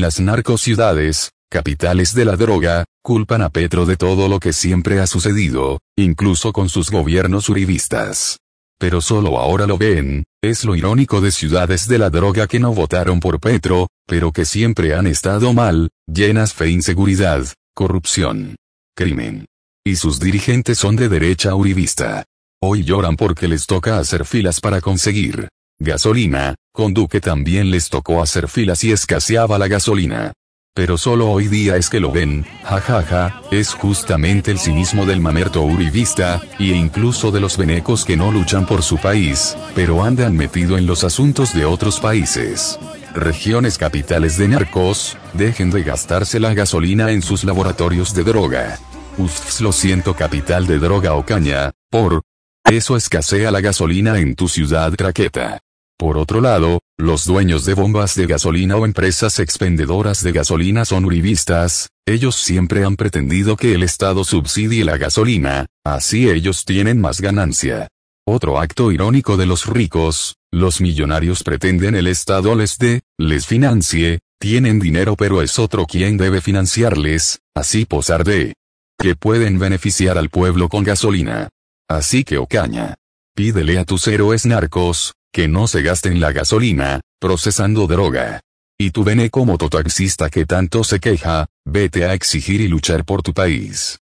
las narcociudades, capitales de la droga, culpan a Petro de todo lo que siempre ha sucedido, incluso con sus gobiernos uribistas. Pero solo ahora lo ven, es lo irónico de ciudades de la droga que no votaron por Petro, pero que siempre han estado mal, llenas de inseguridad, corrupción, crimen. Y sus dirigentes son de derecha uribista. Hoy lloran porque les toca hacer filas para conseguir gasolina, con también les tocó hacer filas y escaseaba la gasolina. Pero solo hoy día es que lo ven, jajaja, es justamente el cinismo del mamerto uribista, e incluso de los venecos que no luchan por su país, pero andan metido en los asuntos de otros países. Regiones capitales de narcos, dejen de gastarse la gasolina en sus laboratorios de droga. Uf, lo siento capital de droga o caña, por eso escasea la gasolina en tu ciudad traqueta. Por otro lado, los dueños de bombas de gasolina o empresas expendedoras de gasolina son uribistas, ellos siempre han pretendido que el Estado subsidie la gasolina, así ellos tienen más ganancia. Otro acto irónico de los ricos, los millonarios pretenden el Estado les dé, les financie, tienen dinero pero es otro quien debe financiarles, así posar de que pueden beneficiar al pueblo con gasolina. Así que Ocaña. Pídele a tus héroes narcos, que no se gasten la gasolina, procesando droga. Y tú vene como tu taxista que tanto se queja, vete a exigir y luchar por tu país.